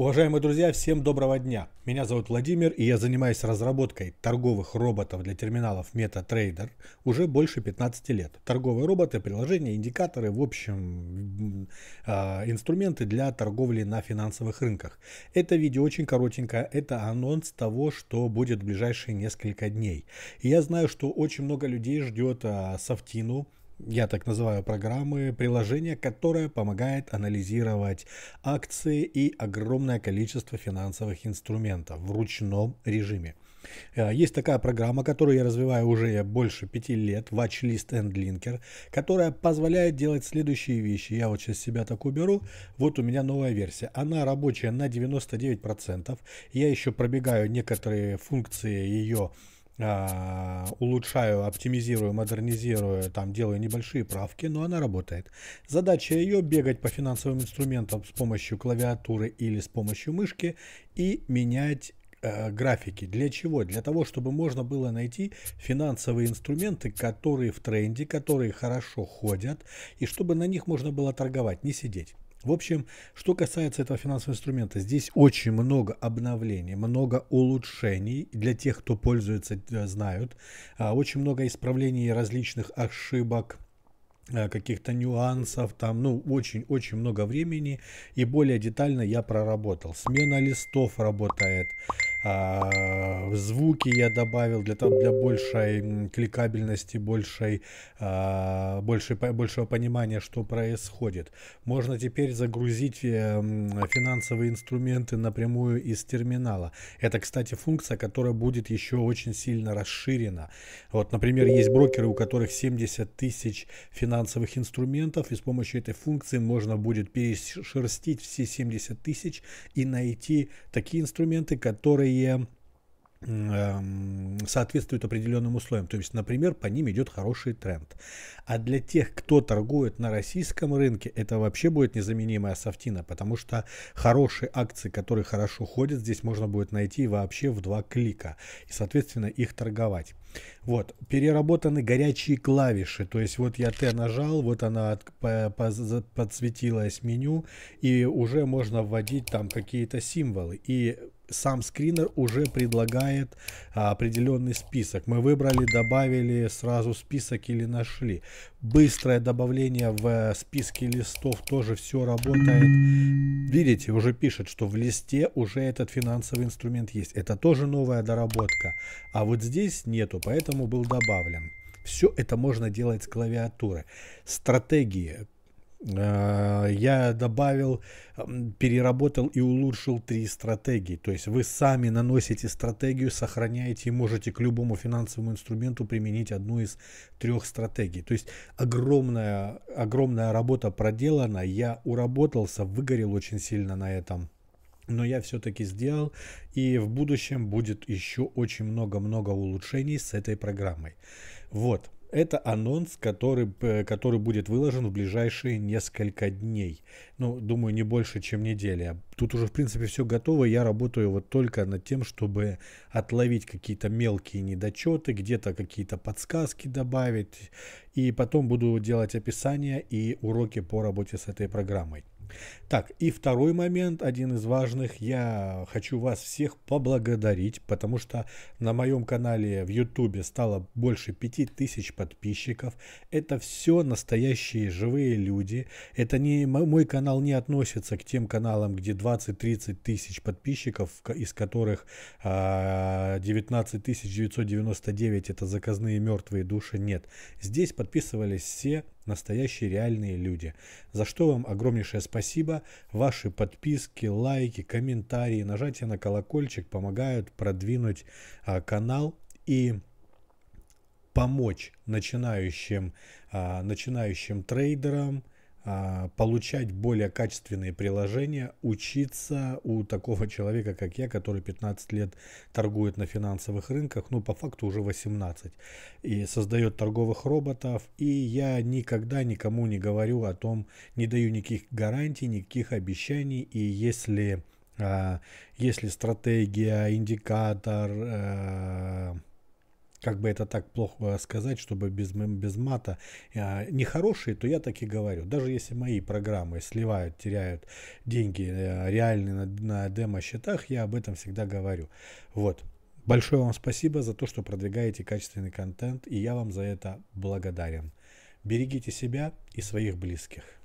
Уважаемые друзья, всем доброго дня. Меня зовут Владимир, и я занимаюсь разработкой торговых роботов для терминалов MetaTrader уже больше 15 лет. Торговые роботы, приложения, индикаторы, в общем, а, инструменты для торговли на финансовых рынках. Это видео очень коротенькое, это анонс того, что будет в ближайшие несколько дней. И я знаю, что очень много людей ждет а, софтину, я так называю программы, приложение, которое помогает анализировать акции и огромное количество финансовых инструментов в ручном режиме. Э, есть такая программа, которую я развиваю уже больше пяти лет, Watchlist and Linker, которая позволяет делать следующие вещи. Я вот сейчас себя так уберу. Вот у меня новая версия. Она рабочая на 99%. Я еще пробегаю некоторые функции ее а, улучшаю, оптимизирую, модернизирую, там делаю небольшие правки, но она работает. Задача ее бегать по финансовым инструментам с помощью клавиатуры или с помощью мышки и менять э, графики. Для чего? Для того, чтобы можно было найти финансовые инструменты, которые в тренде, которые хорошо ходят, и чтобы на них можно было торговать, не сидеть. В общем, что касается этого финансового инструмента, здесь очень много обновлений, много улучшений для тех, кто пользуется, э, знают. А, очень много исправлений различных ошибок, э, каких-то нюансов, там, ну, очень-очень много времени, и более детально я проработал. Смена листов работает, а, звуки я добавил для, того для большей кликабельности, большей, а, большего понимания, что происходит. Можно теперь загрузить э, финансовые инструменты напрямую из терминала. Это, кстати, функция, которая будет еще очень сильно расширена. Вот, например, есть брокеры, у которых 70 тысяч финансовых инструментов, и с помощью этой функции можно будет перешерстить все 70 тысяч и найти такие инструменты, которые которые э, соответствуют определенным условиям. То есть, например, по ним идет хороший тренд. А для тех, кто торгует на российском рынке, это вообще будет незаменимая софтина, потому что хорошие акции, которые хорошо ходят, здесь можно будет найти вообще в два клика и, соответственно, их торговать. Вот, переработаны горячие клавиши, то есть вот я Т нажал, вот она подсветилась меню, и уже можно вводить там какие-то символы. И сам скринер уже предлагает а, определенный список. Мы выбрали, добавили сразу список или нашли. Быстрое добавление в э, списке листов тоже все работает. Видите, уже пишет, что в листе уже этот финансовый инструмент есть. Это тоже новая доработка. А вот здесь нету, поэтому был добавлен. Все это можно делать с клавиатуры. Стратегии, Э, я добавил, переработал и улучшил три стратегии. То есть вы сами наносите стратегию, сохраняете и можете к любому финансовому инструменту применить одну из трех стратегий. То есть огромная, огромная работа проделана. Я уработался, выгорел очень сильно на этом но я все-таки сделал, и в будущем будет еще очень много-много улучшений с этой программой. Вот. Это анонс, который, э, который будет выложен в ближайшие несколько дней. Ну, думаю, не больше, чем неделя. Тут уже, в принципе, все готово. Я работаю вот только над тем, чтобы отловить какие-то мелкие недочеты, где-то какие-то подсказки добавить. И потом буду делать описание и уроки по работе с этой программой. Так, и второй момент, один из важных. Я хочу вас всех поблагодарить, потому что на моем канале в Ютубе стало больше 5000 подписчиков. Это все настоящие живые люди. Это не мой канал не относится к тем каналам, где 20-30 тысяч подписчиков, из которых 19 а, 999 это заказные мертвые души. Нет, здесь подписывались все настоящие реальные люди. За что вам огромнейшее спасибо. Ваши подписки, лайки, комментарии, нажатие на колокольчик помогают продвинуть а, канал и помочь начинающим, а, начинающим трейдерам, а, получать более качественные приложения, учиться у такого человека, как я, который 15 лет торгует на финансовых рынках, ну, по факту уже 18, и создает торговых роботов, и я никогда никому не говорю о том, не даю никаких гарантий, никаких обещаний, и если, а, если стратегия, индикатор, а, как бы это так плохо сказать, чтобы без, без мата, э, нехорошие, то я так и говорю. Даже если мои программы сливают, теряют деньги э, реальные на, на демо-счетах, я об этом всегда говорю. Вот. Большое вам спасибо за то, что продвигаете качественный контент, и я вам за это благодарен. Берегите себя и своих близких.